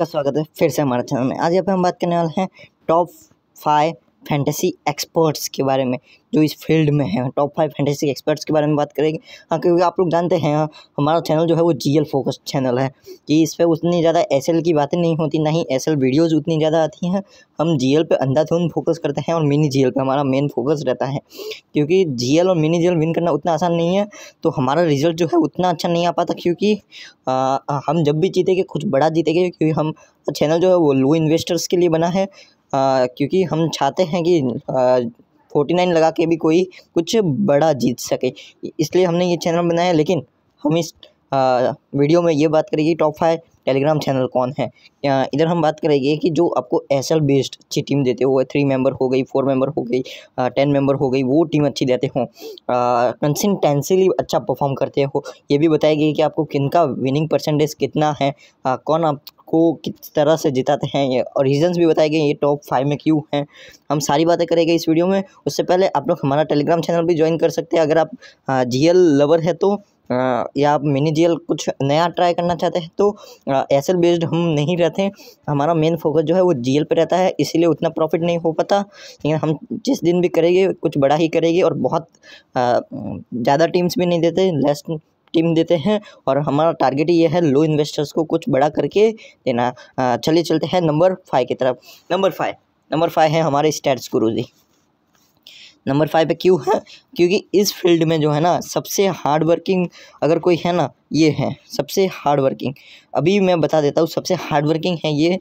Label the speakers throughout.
Speaker 1: का स्वागत है फिर से हमारे चैनल में आज यहाँ पे हम बात करने वाले हैं टॉप फाइव फैंटेसी एक्सपर्ट्स के बारे में जो इस फील्ड में है टॉप फाइव फैंटेसी एक्सपर्ट्स के बारे में बात करेंगे हाँ क्योंकि आप लोग जानते हैं हमारा चैनल जो है वो जी एल फोकस चैनल है कि इस पर उतनी ज़्यादा एस एल की बातें नहीं होती ना ही एस एल वीडियोज़ उतनी ज़्यादा आती हैं हम जी एल पर अंधाधुन फोकस करते हैं और मिनी जी एल पर हमारा मेन फोकस रहता है क्योंकि जी एल और मिनी जी एल विन करना उतना आसान नहीं है तो हमारा रिजल्ट जो है उतना अच्छा नहीं आ पाता क्योंकि हम जब भी जीतेंगे कुछ बड़ा जीतेंगे क्योंकि हम चैनल जो है वो लो इन्वेस्टर्स के लिए बना है क्योंकि हम चाहते हैं कि फोर्टी नाइन लगा के भी कोई कुछ बड़ा जीत सके इसलिए हमने ये चैनल बनाया लेकिन हम इस वीडियो में ये बात करेंगे टॉप फाइव टेलीग्राम चैनल कौन है इधर हम बात करेंगे कि जो आपको एस बेस्ड अच्छी टीम देते हो थ्री मेंबर हो गई फोर मेंबर हो गई टेन मेंबर हो गई वो टीम अच्छी देते हो कंसिस्टेंसीली अच्छा परफॉर्म करते हो ये भी बताएगी कि आपको किन का विनिंग परसेंटेज कितना है आ, कौन आप को किस तरह से जिताते हैं ये और रीजंस भी बताए गए ये टॉप फाइव में क्यों हैं हम सारी बातें करेंगे इस वीडियो में उससे पहले आप लोग हमारा टेलीग्राम चैनल भी ज्वाइन कर सकते हैं अगर आप जी लवर है तो या आप मिनी जी कुछ नया ट्राई करना चाहते हैं तो एस बेस्ड हम नहीं रहते हमारा मेन फोकस जो है वो जी पे रहता है इसीलिए उतना प्रॉफिट नहीं हो पाता लेकिन हम जिस दिन भी करेंगे कुछ बड़ा ही करेंगे और बहुत ज़्यादा टीम्स भी नहीं देते लेस टीम देते हैं और हमारा टारगेट ये है लो इन्वेस्टर्स को कुछ बड़ा करके देना चलिए चलते हैं नंबर फाइव की तरफ नंबर फाइव नंबर फाइव है हमारे स्टैट्स गुरु जी नंबर फाइव पे क्यों है क्योंकि इस फील्ड में जो है ना सबसे हार्ड वर्किंग अगर कोई है ना ये हैं सबसे हार्ड वर्किंग अभी मैं बता देता हूँ सबसे हार्ड वर्किंग है ये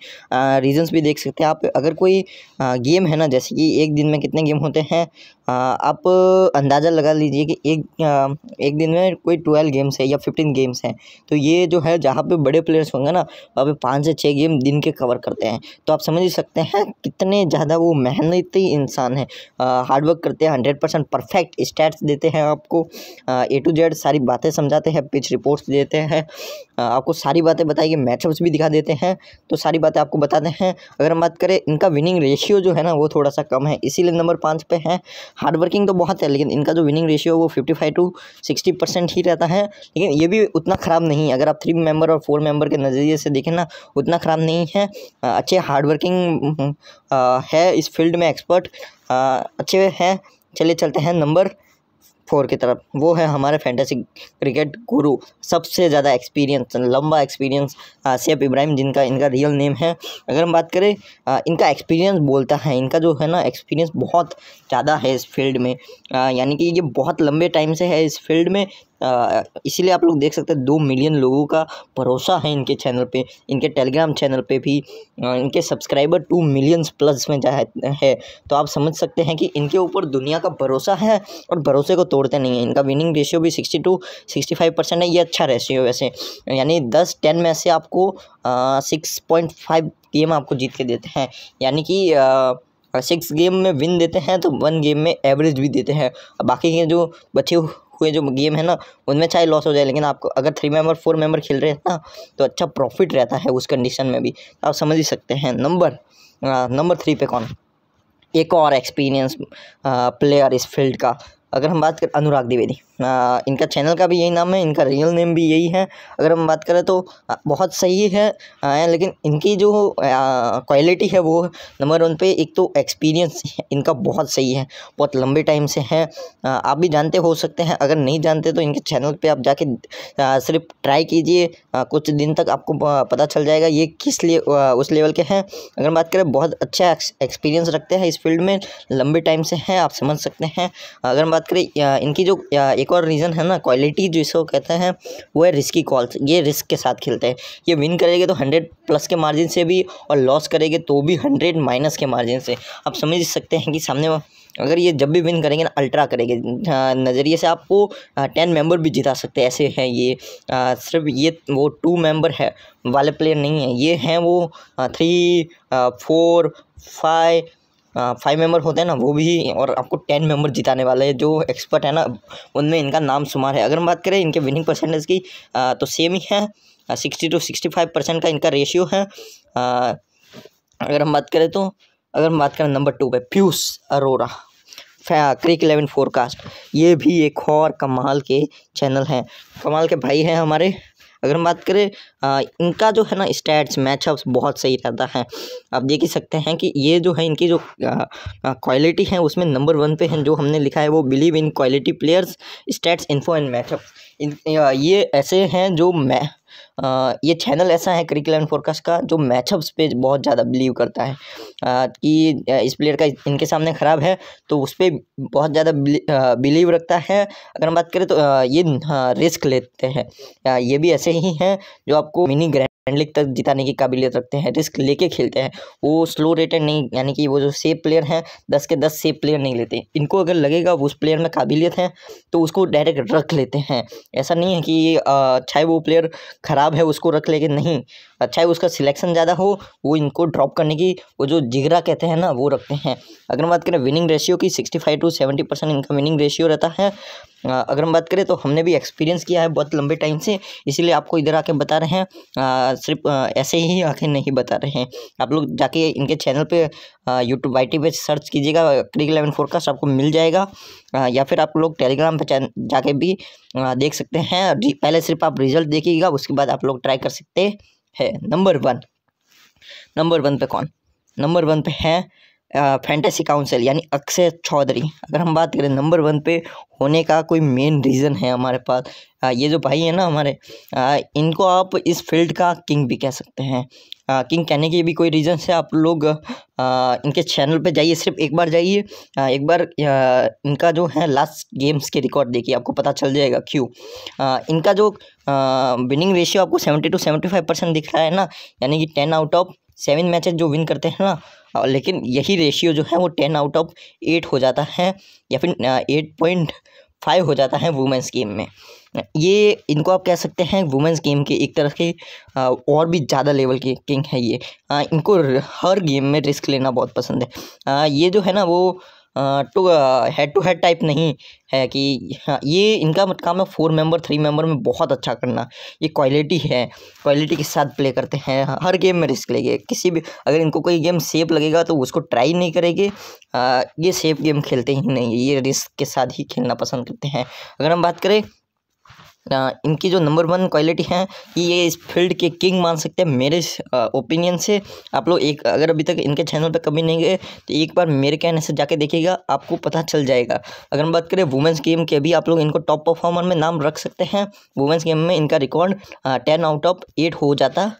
Speaker 1: रीजंस भी देख सकते हैं आप अगर कोई आ, गेम है ना जैसे कि एक दिन में कितने गेम होते हैं आ, आप अंदाज़ा लगा लीजिए कि एक आ, एक दिन में कोई ट्वेल्व गेम्स है या फिफ्टीन गेम्स हैं तो ये जो है जहाँ पे बड़े प्लेयर्स होंगे ना वहाँ पे पाँच से छः गेम दिन के कवर करते हैं तो आप समझ ही सकते हैं कितने ज़्यादा वो मेहनती इंसान है हार्डवर्क करते हैं हंड्रेड परसेंट परफेक्ट स्टैट्स देते हैं आपको ए टू जेड सारी बातें समझाते हैं पिच रिपोर्ट पोस्ट देते हैं आपको सारी बातें बताएगी मैचअप्स भी दिखा देते हैं तो सारी बातें आपको बताते हैं अगर हम बात करें इनका विनिंग रेशियो जो है ना वो थोड़ा सा कम है इसीलिए नंबर पाँच पे है हार्डवर्किंग तो बहुत है लेकिन इनका जो विनिंग रेशियो वो fifty five to sixty percent ही रहता है लेकिन ये भी उतना ख़राब नहीं है अगर आप थ्री मेम्बर और फोर मेम्बर के नज़रिए से देखें ना उतना ख़राब नहीं है अच्छे हार्डवर्किंग है इस फील्ड में एक्सपर्ट अच्छे हैं चलिए चलते हैं नंबर फोर की तरफ वो है हमारे फैंटेसी क्रिकेट गुरु सबसे ज़्यादा एक्सपीरियंस लंबा एक्सपीरियंस आसियाब इब्राहिम जिनका इनका रियल नेम है अगर हम बात करें आ, इनका एक्सपीरियंस बोलता है इनका जो है ना एक्सपीरियंस बहुत ज़्यादा है इस फील्ड में यानी कि ये बहुत लंबे टाइम से है इस फील्ड में इसीलिए आप लोग देख सकते हैं दो मिलियन लोगों का भरोसा है इनके चैनल पे इनके टेलीग्राम चैनल पे भी इनके सब्सक्राइबर टू मिलियंस प्लस में जा है तो आप समझ सकते हैं कि इनके ऊपर दुनिया का भरोसा है और भरोसे को तोड़ते नहीं है इनका विनिंग रेशियो भी sixty to sixty five percent है ये अच्छा रेशियो वैसे यानी दस टेन में से आपको सिक्स पॉइंट फाइव गेम आपको जीत के देते हैं यानी कि सिक्स गेम में विन देते हैं तो वन गेम में एवरेज भी देते हैं बाकी के जो बचे हुए जो गेम है ना उनमें चाहे लॉस हो जाए लेकिन आपको अगर थ्री मेंबर फोर मेंबर खेल रहे हैं ना तो अच्छा प्रॉफिट रहता है उस कंडीशन में भी आप समझ ही सकते हैं नंबर नंबर थ्री पे कौन एक और एक्सपीरियंस प्लेयर इस फील्ड का अगर हम बात करें अनुराग द्विवेदी इनका चैनल का भी यही नाम है इनका रियल नेम भी यही है अगर हम बात करें तो बहुत सही है लेकिन इनकी जो क्वालिटी है वो नंबर वन पे एक तो एक्सपीरियंस इनका बहुत सही है बहुत लंबे टाइम से हैं आप भी जानते हो सकते हैं अगर नहीं जानते तो इनके चैनल पे आप जाके सिर्फ ट्राई कीजिए कुछ दिन तक आपको पता चल जाएगा ये किस लिए उस लेवल के हैं अगर बात करें बहुत अच्छा एक्सपीरियंस रखते हैं इस फील्ड में लंबे टाइम से हैं आप समझ सकते हैं अगर हम बात करें इनकी जो एक और रीज़न है ना क्वालिटी जिसको कहते हैं वो है रिस्की कॉल्स ये रिस्क के साथ खेलते हैं ये विन करेंगे तो हंड्रेड प्लस के मार्जिन से भी और लॉस करेंगे तो भी हंड्रेड माइनस के मार्जिन से आप समझ सकते हैं कि सामने अगर ये जब भी विन करेंगे ना अल्ट्रा करेंगे नज़रिए से आपको टेन मेंबर भी जिता सकते हैं ऐसे हैं ये आ, सिर्फ ये वो टू मेंबर है वाले प्लेयर नहीं है ये हैं वो थ्री फोर फाइव फाइव हाँ, मेंबर होते हैं ना वो भी और आपको टेन मेंबर जिताने वाले हैं जो एक्सपर्ट है ना उनमें इनका नाम शुमार है अगर हम बात करें इनके विनिंग परसेंटेज की आ, हाँ, तो सेम ही है sixty to sixty five percent का इनका रेशियो है आ, हाँ, अगर हम बात करें तो अगर हम बात करें नंबर टू पे प्यूस अरोरा क्रिक इलेवन फोरकास्ट ये भी एक और कमाल के चैनल हैं कमाल के भाई हैं हमारे अगर हम बात करें आ, इनका जो है ना स्टैट्स मैचअप्स बहुत सही रहता है आप देख ही सकते हैं कि ये जो है इनकी जो क्वालिटी है उसमें नंबर वन पे है जो हमने लिखा है वो believe in quality players stats info and matchup in, ये ऐसे हैं जो मै ये चैनल ऐसा है क्रिकल एंड फोरकास्ट का जो मैचअप्स पे बहुत ज़्यादा बिलीव करता है कि इस प्लेयर का इनके सामने ख़राब है तो उस पर बहुत ज़्यादा बिलीव रखता है अगर हम बात करें तो ये रिस्क लेते हैं ये भी ऐसे ही हैं जो आपको मिनी ग्रैंड लीग तक जिताने की काबिलियत रखते हैं रिस्क लेके खेलते हैं वो स्लो रेटेड नहीं यानी कि वो जो सेफ प्लेयर हैं दस के दस सेफ प्लेयर नहीं लेते इनको अगर लगेगा उस प्लेयर में काबिलियत है तो उसको डायरेक्ट रख लेते हैं ऐसा नहीं है कि चाहे वो प्लेयर ख़राब है उसको रख लेके नहीं अच्छा है उसका सिलेक्शन ज़्यादा हो वो इनको ड्रॉप करने की वो जो जिगरा कहते हैं ना वो रखते हैं अगर हम बात करें विनिंग रेशियो की sixty five to seventy percent इनका विनिंग रेशियो रहता है अगर हम बात करें तो हमने भी एक्सपीरियंस किया है बहुत लंबे टाइम से इसीलिए आपको इधर आके बता रहे हैं सिर्फ ऐसे ही आके नहीं बता रहे हैं आप लोग जाके इनके चैनल पे यूट्यूब आई टी पे सर्च कीजिएगा क्रिक इलेवन फोरकास्ट आपको मिल जाएगा आ, या फिर आप लोग टेलीग्राम पर जाके भी आ, देख सकते हैं पहले सिर्फ आप रिजल्ट देखिएगा उसके बाद आप लोग ट्राई कर सकते हैं नंबर वन नंबर वन पे कौन नंबर वन पे है फैंटेसी काउंसिल यानी अक्षय चौधरी अगर हम बात करें नंबर वन पे होने का कोई मेन रीज़न है हमारे पास आ, ये जो भाई है ना हमारे आ, इनको आप इस फील्ड का किंग भी कह सकते हैं आ, किंग कहने के भी कोई रीज़न है आप लोग आ, इनके चैनल पे जाइए सिर्फ एक बार जाइए एक बार आ, इनका जो है लास्ट गेम्स के रिकॉर्ड देखिए आपको पता चल जाएगा क्यों आ, इनका जो विनिंग रेशियो आपको seventy to seventy five percent दिख रहा है ना यानी कि ten out of seven matches जो विन करते हैं ना लेकिन यही रेशियो जो है वो टेन आउट ऑफ एट हो जाता है या फिर एट पॉइंट फाइव हो जाता है वुमेंस गेम में ये इनको आप कह सकते हैं वुमेंस गेम के एक तरह के और भी ज़्यादा लेवल के किंग है ये इनको हर गेम में रिस्क लेना बहुत पसंद है ये जो है ना वो to head to head type नहीं है कि हाँ, ये इनका मत काम है फोर मेंबर थ्री मेंबर में बहुत अच्छा करना ये क्वालिटी है क्वालिटी के साथ प्ले करते हैं हाँ, हर गेम में रिस्क लेंगे किसी भी अगर इनको कोई गेम सेफ लगेगा तो उसको ट्राई नहीं करेंगे ये सेफ गेम खेलते ही नहीं ये रिस्क के साथ ही खेलना पसंद करते हैं अगर हम बात करें इनकी जो नंबर वन क्वालिटी है कि ये इस फील्ड के किंग मान सकते हैं मेरे ओपिनियन से आप लोग एक अगर अभी तक इनके चैनल पर कभी नहीं गए तो एक बार मेरे कहने से जाके देखिएगा आपको पता चल जाएगा अगर हम बात करें वुमेंस गेम के भी आप लोग इनको टॉप परफॉर्मर में नाम रख सकते हैं वुमेंस गेम में इनका record ten out of eight हो जाता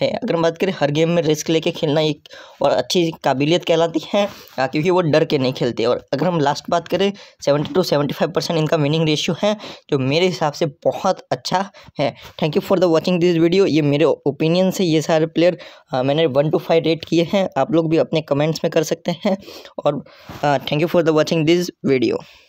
Speaker 1: है अगर हम बात करें हर गेम में रिस्क लेके खेलना एक और अच्छी काबिलियत कहलाती है क्योंकि वो डर के नहीं खेलते और अगर हम लास्ट बात करें seventy to seventy five percent इनका विनिंग रेशियो है जो मेरे हिसाब से बहुत अच्छा है thank you for the watching this video ये मेरे ओपिनियन से ये सारे प्लेयर आ, मैंने वन टू फाइव रेट किए हैं आप लोग भी अपने कमेंट्स में कर सकते हैं और thank you for the watching this video